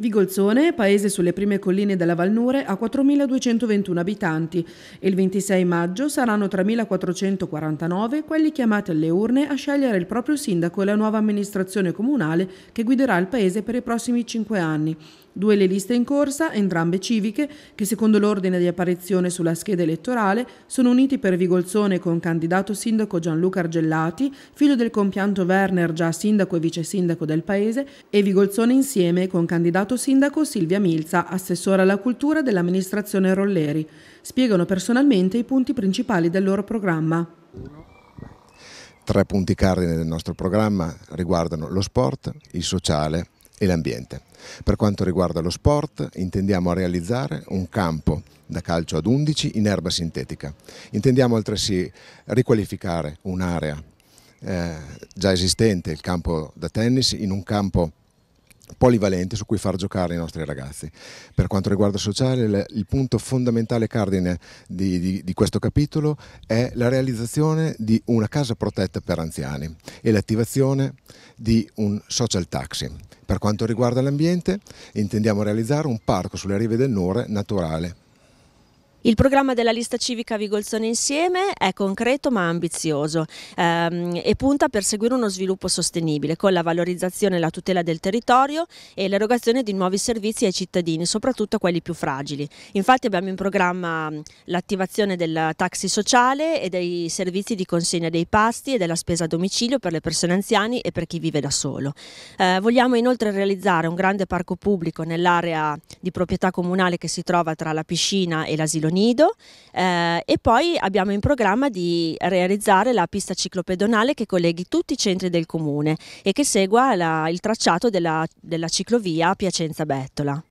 Vigolzone, paese sulle prime colline della Valnure, ha 4.221 abitanti e il 26 maggio saranno 3.449 quelli chiamati alle urne a scegliere il proprio sindaco e la nuova amministrazione comunale che guiderà il paese per i prossimi cinque anni. Due le liste in corsa, entrambe civiche, che secondo l'ordine di apparizione sulla scheda elettorale sono uniti per Vigolzone con candidato sindaco Gianluca Argellati, figlio del compianto Werner, già sindaco e vice sindaco del paese, e Vigolzone insieme con candidato candidato sindaco Silvia Milza, assessora alla cultura dell'amministrazione Rolleri. Spiegano personalmente i punti principali del loro programma. Tre punti cardine del nostro programma riguardano lo sport, il sociale e l'ambiente. Per quanto riguarda lo sport, intendiamo realizzare un campo da calcio ad 11 in erba sintetica. Intendiamo altresì riqualificare un'area eh, già esistente, il campo da tennis, in un campo polivalente su cui far giocare i nostri ragazzi. Per quanto riguarda il sociale, il punto fondamentale cardine di, di, di questo capitolo è la realizzazione di una casa protetta per anziani e l'attivazione di un social taxi. Per quanto riguarda l'ambiente, intendiamo realizzare un parco sulle rive del Nore naturale il programma della lista civica Vigolzone Insieme è concreto ma ambizioso ehm, e punta a perseguire uno sviluppo sostenibile con la valorizzazione e la tutela del territorio e l'erogazione di nuovi servizi ai cittadini, soprattutto a quelli più fragili. Infatti abbiamo in programma l'attivazione del taxi sociale e dei servizi di consegna dei pasti e della spesa a domicilio per le persone anziane e per chi vive da solo. Eh, vogliamo inoltre realizzare un grande parco pubblico nell'area di proprietà comunale che si trova tra la piscina e l'asilo nido eh, e poi abbiamo in programma di realizzare la pista ciclopedonale che colleghi tutti i centri del comune e che segua la, il tracciato della, della ciclovia Piacenza-Bettola.